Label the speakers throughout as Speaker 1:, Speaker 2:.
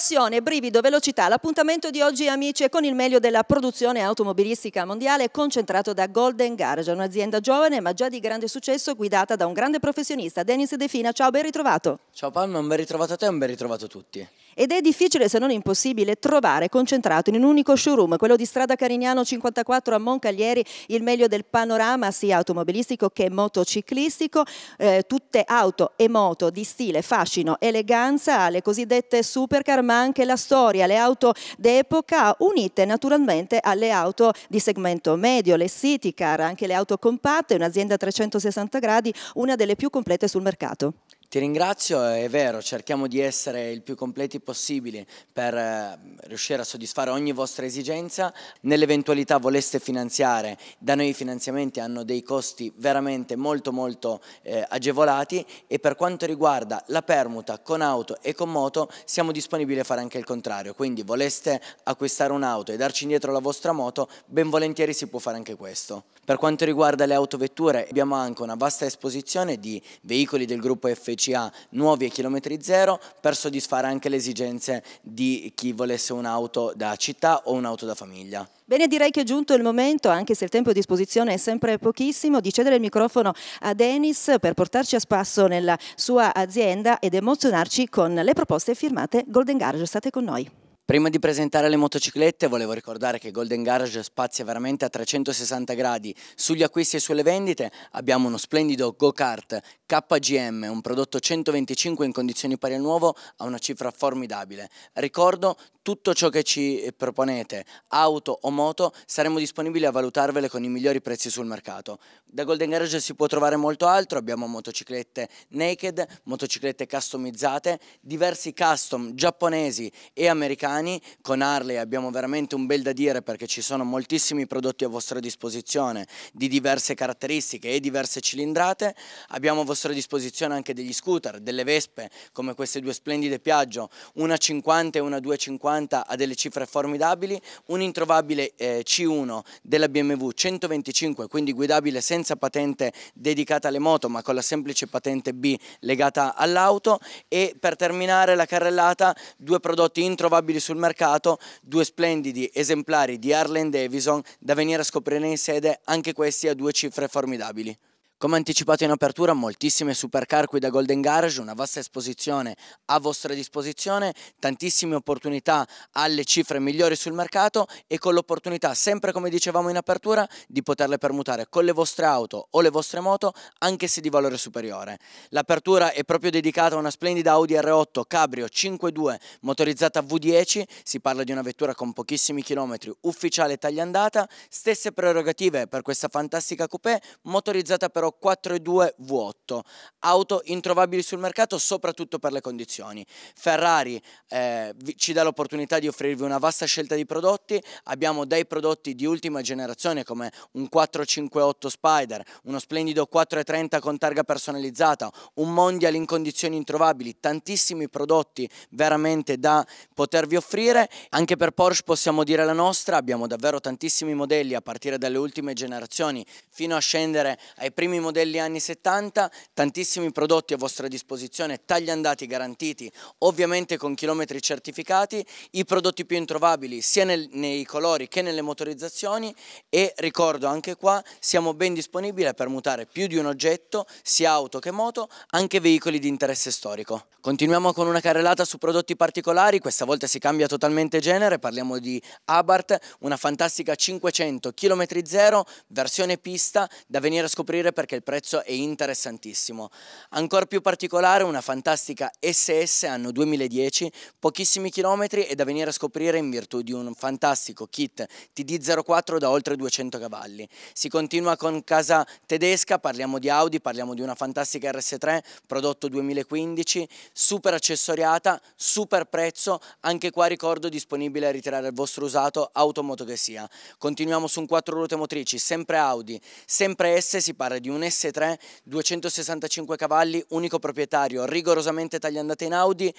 Speaker 1: Passione, brivido, velocità. L'appuntamento di oggi, amici, è con il meglio della produzione automobilistica mondiale concentrato da Golden Garage, un'azienda giovane ma già di grande successo guidata da un grande professionista. Denis De Fina, ciao, ben ritrovato.
Speaker 2: Ciao Palma, un ben ritrovato a te e un ben ritrovato a tutti
Speaker 1: ed è difficile se non impossibile trovare concentrato in un unico showroom, quello di Strada Carignano 54 a Moncaglieri, il meglio del panorama sia automobilistico che motociclistico, eh, tutte auto e moto di stile, fascino, eleganza, le cosiddette supercar, ma anche la storia, le auto d'epoca unite naturalmente alle auto di segmento medio, le city car, anche le auto compatte, un'azienda a 360 gradi, una
Speaker 2: delle più complete sul mercato. Ti ringrazio, è vero, cerchiamo di essere il più completi possibili per eh, riuscire a soddisfare ogni vostra esigenza. Nell'eventualità voleste finanziare, da noi i finanziamenti hanno dei costi veramente molto molto eh, agevolati e per quanto riguarda la permuta con auto e con moto siamo disponibili a fare anche il contrario, quindi voleste acquistare un'auto e darci indietro la vostra moto, ben volentieri si può fare anche questo. Per quanto riguarda le autovetture abbiamo anche una vasta esposizione di veicoli del gruppo FG 2010 a nuovi e chilometri zero per soddisfare anche le esigenze di chi volesse un'auto da città o un'auto da famiglia.
Speaker 1: Bene, direi che è giunto il momento, anche se il tempo a disposizione è sempre pochissimo, di cedere il microfono a Denis per portarci a spasso nella sua azienda ed emozionarci con le proposte firmate Golden
Speaker 2: Garage. State con noi. Prima di presentare le motociclette volevo ricordare che Golden Garage spazia veramente a 360 gradi sugli acquisti e sulle vendite. Abbiamo uno splendido go-kart KGM, un prodotto 125 in condizioni pari al nuovo a una cifra formidabile. Ricordo tutto ciò che ci proponete, auto o moto, saremo disponibili a valutarvele con i migliori prezzi sul mercato. Da Golden Garage si può trovare molto altro, abbiamo motociclette naked, motociclette customizzate, diversi custom giapponesi e americani italiani, con Harley abbiamo veramente un bel da dire perché ci sono moltissimi prodotti a vostra disposizione di diverse caratteristiche e diverse cilindrate, abbiamo a vostra disposizione anche degli scooter, delle Vespe come queste due splendide Piaggio, una 50 e una 250 a delle cifre formidabili, un introvabile eh, C1 della BMW 125 quindi guidabile senza patente dedicata alle moto ma con la semplice patente B legata all'auto e per terminare la carrellata due prodotti introvabili su sul mercato due splendidi esemplari di Harlan Davison da venire a scoprire in sede, anche questi a due cifre formidabili. Come anticipato in apertura, moltissime supercar qui da Golden Garage, una vasta esposizione a vostra disposizione, tantissime opportunità alle cifre migliori sul mercato e con l'opportunità, sempre come dicevamo in apertura, di poterle permutare con le vostre auto o le vostre moto, anche se di valore superiore. L'apertura è proprio dedicata a una splendida Audi R8 Cabrio 5.2 motorizzata V10, si parla di una vettura con pochissimi chilometri, ufficiale tagliandata, stesse prerogative per questa fantastica coupé, motorizzata però 4-2 vuoto, auto introvabili sul mercato soprattutto per le condizioni. Ferrari eh, ci dà l'opportunità di offrirvi una vasta scelta di prodotti, abbiamo dei prodotti di ultima generazione come un 458 Spider, uno splendido 430 con targa personalizzata, un Mondial in condizioni introvabili, tantissimi prodotti veramente da potervi offrire. Anche per Porsche possiamo dire la nostra, abbiamo davvero tantissimi modelli a partire dalle ultime generazioni fino a scendere ai primi tantissimi modelli anni 70, tantissimi prodotti a vostra disposizione, tagli andati garantiti, ovviamente con chilometri certificati, i prodotti più introvabili sia nel, nei colori che nelle motorizzazioni e ricordo anche qua siamo ben disponibili per mutare più di un oggetto, sia auto che moto, anche veicoli di interesse storico. Continuiamo con una carrellata su prodotti particolari, questa volta si cambia totalmente genere, parliamo di Abarth, una fantastica 500 km 0 versione pista da venire a scoprire perché perché il prezzo è interessantissimo. Ancora più particolare una fantastica SS anno 2010, pochissimi chilometri e da venire a scoprire in virtù di un fantastico kit TD04 da oltre 200 cavalli. Si continua con casa tedesca, parliamo di Audi, parliamo di una fantastica RS3 prodotto 2015, super accessoriata, super prezzo, anche qua ricordo disponibile a ritirare il vostro usato, automoto che sia. Continuiamo su un 4 ruote motrici, sempre Audi, sempre S, si parla di un un S3 265 cavalli, unico proprietario, rigorosamente tagliandata in Audi,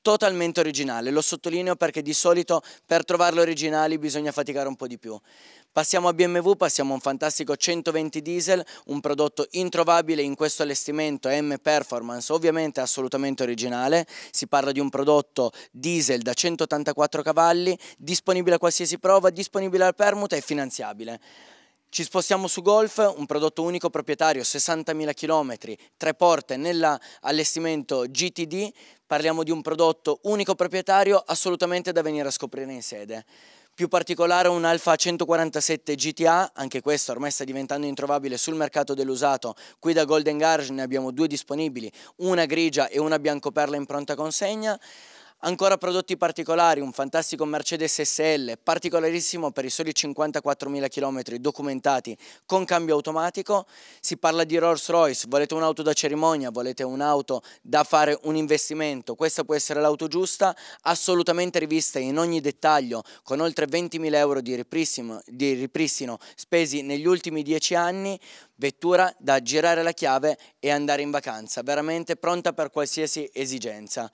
Speaker 2: totalmente originale, lo sottolineo perché di solito per trovarlo originali bisogna faticare un po' di più. Passiamo a BMW, passiamo a un fantastico 120 diesel, un prodotto introvabile in questo allestimento M Performance, ovviamente assolutamente originale, si parla di un prodotto diesel da 184 cavalli, disponibile a qualsiasi prova, disponibile al permuta e finanziabile. Ci spostiamo su Golf, un prodotto unico proprietario, 60.000 km, tre porte nell'allestimento GTD. Parliamo di un prodotto unico proprietario assolutamente da venire a scoprire in sede. Più particolare un Alfa 147 GTA, anche questo ormai sta diventando introvabile sul mercato dell'usato. Qui da Golden Garage ne abbiamo due disponibili, una grigia e una biancoperla in pronta consegna. Ancora prodotti particolari, un fantastico Mercedes SL, particolarissimo per i soli 54.000 km documentati con cambio automatico. Si parla di Rolls Royce, volete un'auto da cerimonia, volete un'auto da fare un investimento, questa può essere l'auto giusta, assolutamente rivista in ogni dettaglio, con oltre 20.000 euro di ripristino, di ripristino spesi negli ultimi 10 anni, vettura da girare la chiave e andare in vacanza, veramente pronta per qualsiasi esigenza.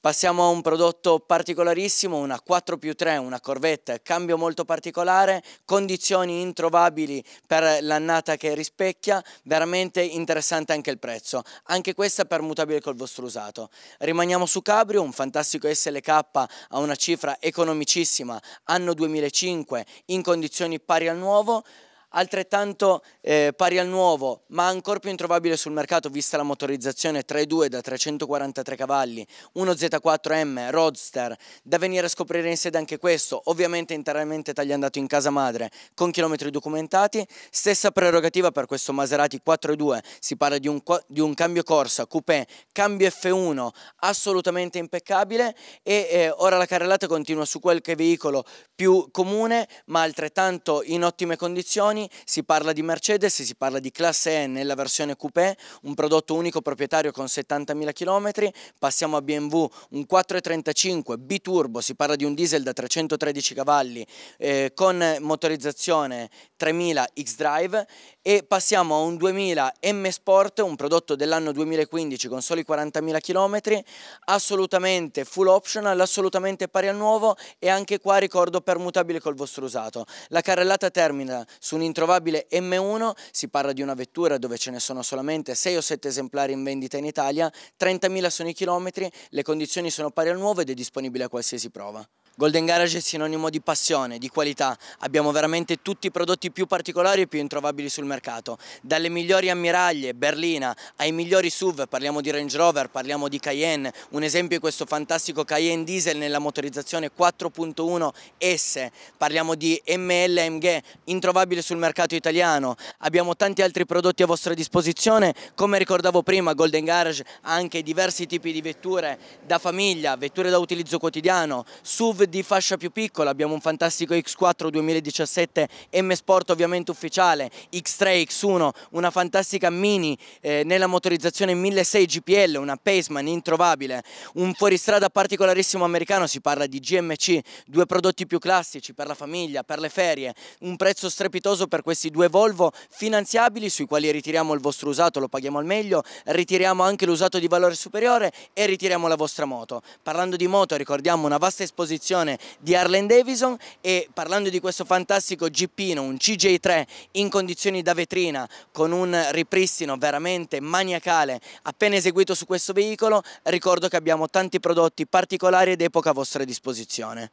Speaker 2: Passiamo a un prodotto particolarissimo, una 4 più 3, una Corvette, cambio molto particolare, condizioni introvabili per l'annata che rispecchia, veramente interessante anche il prezzo, anche questa permutabile col vostro usato. Rimaniamo su Cabrio, un fantastico SLK a una cifra economicissima, anno 2005, in condizioni pari al nuovo, altrettanto eh, pari al nuovo, ma ancora più introvabile sul mercato vista la motorizzazione 3.2 da 343 cavalli, uno z 4 m Roadster, da venire a scoprire in sede anche questo, ovviamente interamente tagliandato in casa madre, con chilometri documentati, stessa prerogativa per questo Maserati 4.2, si parla di un, di un, cambio corsa, coupé, cambio F1, assolutamente impeccabile e eh, ora la carrellata continua su qualche veicolo più comune, ma altrettanto in ottime condizioni, Berlusconi, si parla di Mercedes, si parla di classe E nella versione coupé, un prodotto unico proprietario con 70.000 km, passiamo a BMW, un 435 B-Turbo, si parla di un diesel da 313 cavalli eh, con motorizzazione 3000 X-Drive e passiamo a un 2000 M Sport, un prodotto dell'anno 2015 con soli 40.000 km, assolutamente full optional, assolutamente pari al nuovo e anche qua ricordo permutabile col vostro usato. La carrellata termina su un introvabile M1, si parla di una vettura dove ce ne sono solamente 6 o 7 esemplari in vendita in Italia, 30.000 sono i chilometri, le condizioni sono pari al nuovo ed è disponibile a qualsiasi prova. Golden Garage è sinonimo di passione, di qualità. Abbiamo veramente tutti i prodotti più particolari e più introvabili sul mercato. Dalle migliori ammiraglie, berlina, ai migliori SUV, parliamo di Range Rover, parliamo di Cayenne. Un esempio è questo fantastico Cayenne Diesel nella motorizzazione 4.1 S. Parliamo di MLMG, introvabile sul mercato italiano. Abbiamo tanti altri prodotti a vostra disposizione. Come ricordavo prima, Golden Garage ha anche diversi tipi di vetture da famiglia, vetture da utilizzo quotidiano, SUV di fascia più piccola, abbiamo un fantastico X4 2017 M Sport ovviamente ufficiale, X3, X1, una fantastica Mini eh, nella motorizzazione 1600 GPL, una Paceman introvabile, un fuoristrada particolarissimo americano, si parla di GMC, due prodotti più classici per la famiglia, per le ferie, un prezzo strepitoso per questi due Volvo finanziabili sui quali ritiriamo il vostro usato, lo paghiamo al meglio, ritiriamo anche l'usato di valore superiore e ritiriamo la vostra moto. Parlando di moto ricordiamo una vasta esposizione prestazione di Harlan Davison e parlando di questo fantastico Gippino, un CJ3 in condizioni da vetrina con un ripristino veramente maniacale appena eseguito su questo veicolo, ricordo che abbiamo tanti prodotti particolari ed epoca a vostra disposizione.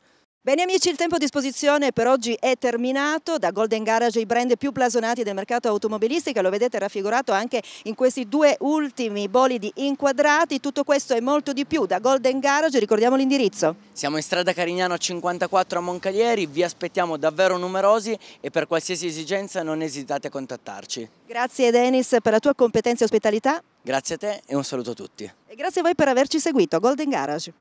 Speaker 1: Bene amici, il tempo a disposizione per oggi è terminato, da Golden Garage i brand più blasonati del mercato automobilistico, lo vedete raffigurato anche in questi due ultimi bolidi inquadrati, tutto questo e molto di più da Golden Garage, ricordiamo l'indirizzo.
Speaker 2: Siamo in strada Carignano 54 a Moncalieri, vi aspettiamo davvero numerosi e per qualsiasi esigenza non esitate a contattarci.
Speaker 1: Grazie Denis per la tua competenza e ospitalità.
Speaker 2: Grazie a te e un saluto a tutti.
Speaker 1: E grazie a voi per averci seguito, Golden Garage.